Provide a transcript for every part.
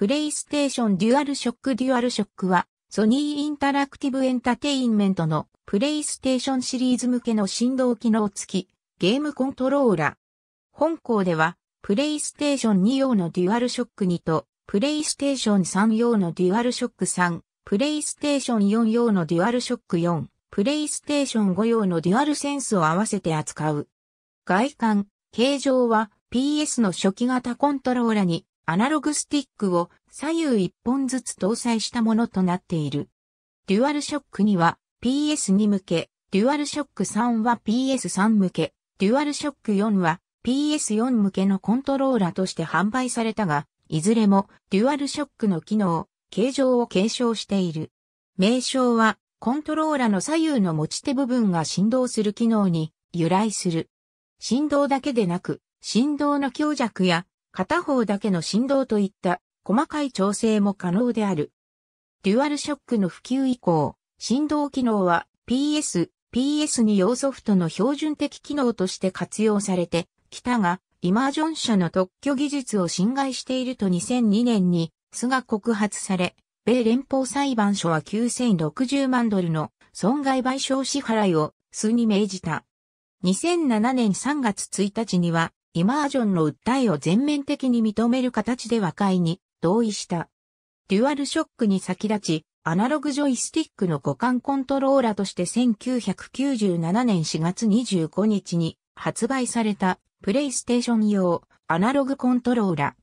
プレイステーションデュアルショックデュアルショックは、ソニーインタラクティブエンタテインメントのプレイステーションシリーズ向けの振動機能付きゲームコントローラー。本校では、プレイステーション2用のデュアルショック2と、プレイステーション3用のデュアルショック3、プレイステーション4用のデュアルショック4、プレイステーション5用のデュアルセンスを合わせて扱う。外観、形状は PS の初期型コントローラにアナログスティックを左右1本ずつ搭載したものとなっている。デュアルショック2は PS2 向け、デュアルショック3は PS3 向け、デュアルショック4は PS4 向けのコントローラとして販売されたが、いずれもデュアルショックの機能、形状を継承している。名称はコントローラの左右の持ち手部分が振動する機能に由来する。振動だけでなく、振動の強弱や片方だけの振動といった細かい調整も可能である。デュアルショックの普及以降、振動機能は PS、PS2 用ソフトの標準的機能として活用されてきたが、イマージョン社の特許技術を侵害していると2002年に巣が告発され、米連邦裁判所は9060万ドルの損害賠償支払いを巣に命じた。2007年3月1日にはイマージョンの訴えを全面的に認める形で和解に同意した。デュアルショックに先立ち、アナログジョイスティックの互換コントローラとして1997年4月25日に発売されたプレイステーション用アナログコントローラ。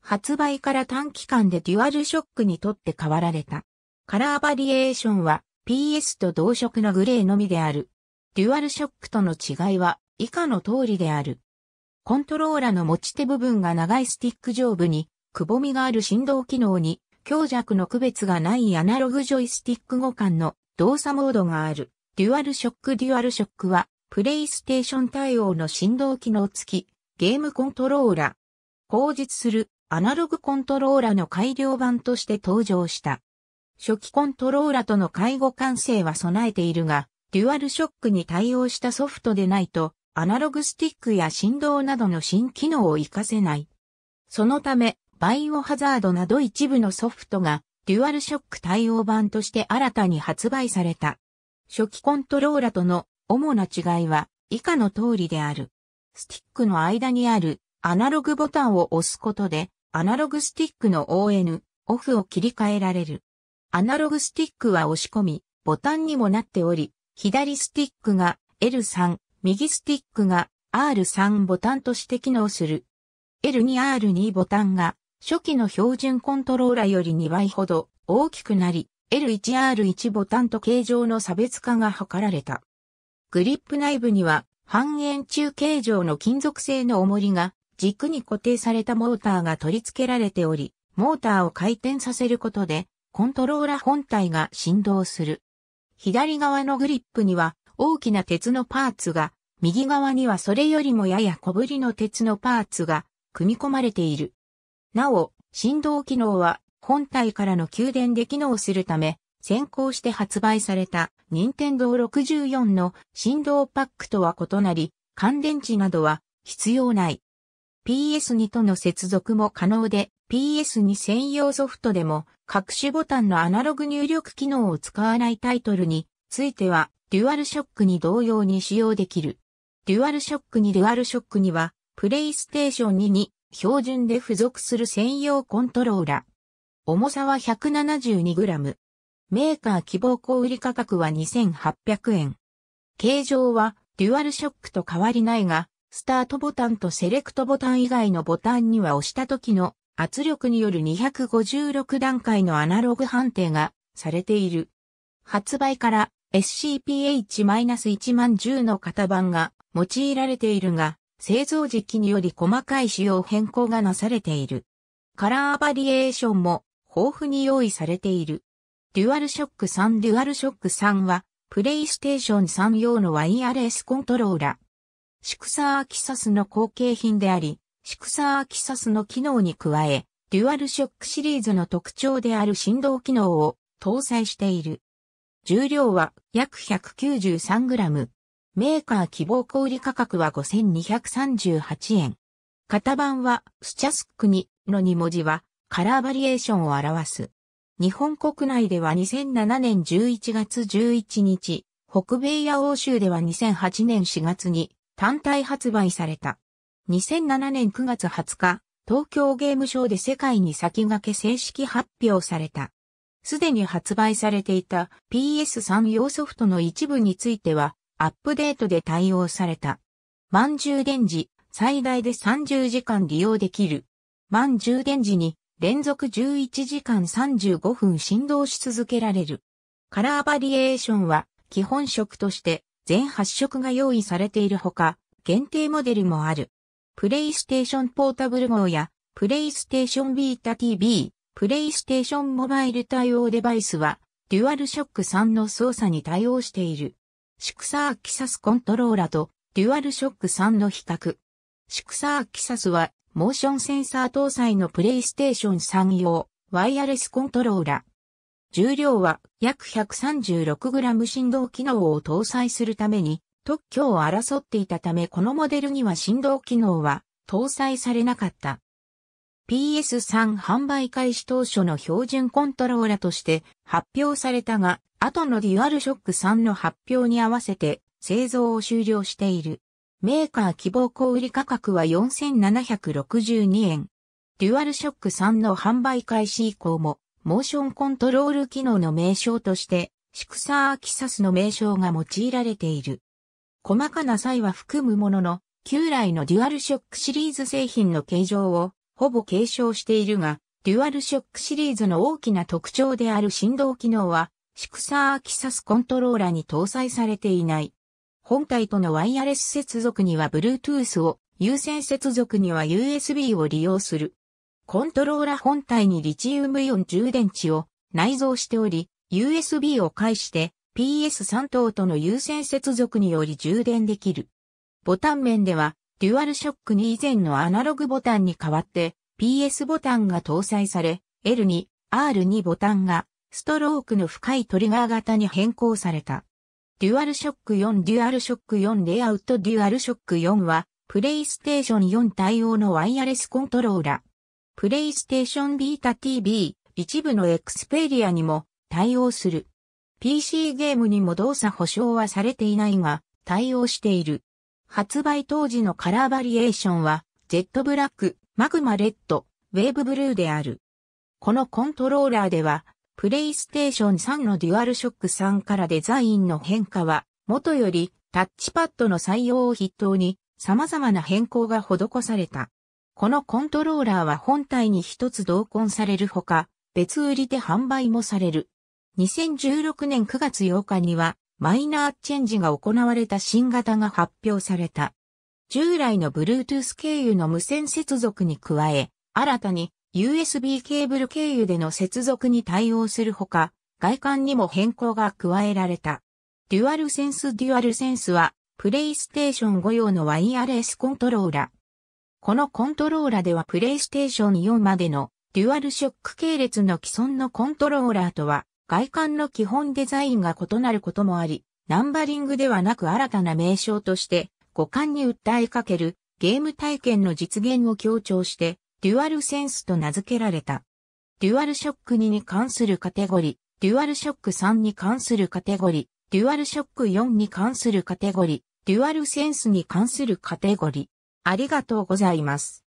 発売から短期間でデュアルショックにとって変わられた。カラーバリエーションは PS と同色のグレーのみである。デュアルショックとの違いは以下の通りである。コントローラの持ち手部分が長いスティック上部に、くぼみがある振動機能に、強弱の区別がないアナログジョイスティック互換の動作モードがある。デュアルショックデュアルショックは、プレイステーション対応の振動機能付き、ゲームコントローラ。後述するアナログコントローラの改良版として登場した。初期コントローラとの介護完成は備えているが、デュアルショックに対応したソフトでないと、アナログスティックや振動などの新機能を活かせない。そのため、バイオハザードなど一部のソフトが、デュアルショック対応版として新たに発売された。初期コントローラとの主な違いは以下の通りである。スティックの間にあるアナログボタンを押すことで、アナログスティックの ON、オフを切り替えられる。アナログスティックは押し込み、ボタンにもなっており、左スティックが L3、右スティックが R3 ボタンとして機能する。L2R2 ボタンが初期の標準コントローラより2倍ほど大きくなり、L1R1 ボタンと形状の差別化が図られた。グリップ内部には半円柱形状の金属製の重りが軸に固定されたモーターが取り付けられており、モーターを回転させることでコントローラ本体が振動する。左側のグリップには大きな鉄のパーツが、右側にはそれよりもやや小ぶりの鉄のパーツが組み込まれている。なお、振動機能は本体からの給電で機能するため、先行して発売された任天堂64の振動パックとは異なり、乾電池などは必要ない。PS2 との接続も可能で、PS2 専用ソフトでも各種ボタンのアナログ入力機能を使わないタイトルについてはデュアルショックに同様に使用できる。デュアルショックにデュアルショックには、プレイステーション2に標準で付属する専用コントローラ。重さは 172g。メーカー希望小売価格は2800円。形状はデュアルショックと変わりないが、スタートボタンとセレクトボタン以外のボタンには押した時の圧力による256段階のアナログ判定がされている。発売から SCPH-10 の型番が用いられているが、製造時期により細かい仕様変更がなされている。カラーバリエーションも豊富に用意されている。デュアルショック3デュアルショック3は、プレイステーション3用のワイヤレスコントローラー。シクサーアキサスの後継品であり、シクサーアキサスの機能に加え、デュアルショックシリーズの特徴である振動機能を搭載している。重量は約 193g。メーカー希望小売価格は5238円。型番はスチャスックにの2文字はカラーバリエーションを表す。日本国内では2007年11月11日、北米や欧州では2008年4月に単体発売された。2007年9月20日、東京ゲームショーで世界に先駆け正式発表された。すでに発売されていた PS3 用ソフトの一部については、アップデートで対応された。満充電時、最大で30時間利用できる。満充電時に連続11時間35分振動し続けられる。カラーバリエーションは基本色として全8色が用意されているほか、限定モデルもある。プレイステーションポータブル号やプレイステーションビータ TV、プレイステーションモバイル対応デバイスは、デュアルショック3の操作に対応している。シクサーキサスコントローラとデュアルショック3の比較。シクサーキサスは、モーションセンサー搭載のプレイステーション3用、ワイヤレスコントローラ。重量は約 136g 振動機能を搭載するために、特許を争っていたためこのモデルには振動機能は搭載されなかった。PS3 販売開始当初の標準コントローラとして発表されたが、後のデュアルショック3の発表に合わせて製造を終了している。メーカー希望小売価格は4762円。デュアルショック3の販売開始以降も、モーションコントロール機能の名称として、シクサーアキサスの名称が用いられている。細かな際は含むものの、旧来のデュアルショックシリーズ製品の形状をほぼ継承しているが、デュアルショックシリーズの大きな特徴である振動機能は、シクサーアキサスコントローラに搭載されていない。本体とのワイヤレス接続には Bluetooth を、有線接続には USB を利用する。コントローラ本体にリチウムイオン充電池を内蔵しており、USB を介して PS3 等との有線接続により充電できる。ボタン面ではデュアルショック2以前のアナログボタンに代わって PS ボタンが搭載され、L2、R2 ボタンがストロークの深いトリガー型に変更された。デュアルショック4デュアルショック4レイアウトデュアルショック4はプレイステーション4対応のワイヤレスコントローラ。プレイステーションビータ TV、一部のエクスペリアにも対応する。PC ゲームにも動作保証はされていないが、対応している。発売当時のカラーバリエーションは、ジェットブラック、マグマレッド、ウェーブブルーである。このコントローラーでは、プレイステーション3のデュアルショック3からデザインの変化は、元よりタッチパッドの採用を筆頭に様々な変更が施された。このコントローラーは本体に一つ同梱されるほか、別売りで販売もされる。2016年9月8日には、マイナーチェンジが行われた新型が発表された。従来の Bluetooth 経由の無線接続に加え、新たに USB ケーブル経由での接続に対応するほか、外観にも変更が加えられた。デュアルセンスデュアルセンスは、プレイステーション5用のワイヤレスコントローラ。このコントローラではプレイステーション4までのデュアルショック系列の既存のコントローラーとは外観の基本デザインが異なることもあり、ナンバリングではなく新たな名称として、五感に訴えかけるゲーム体験の実現を強調して、デュアルセンスと名付けられた。デュアルショック2に関するカテゴリ、デュアルショック3に関するカテゴリ、デュアルショック4に関するカテゴリ、デュアルセンスに関するカテゴリ。ありがとうございます。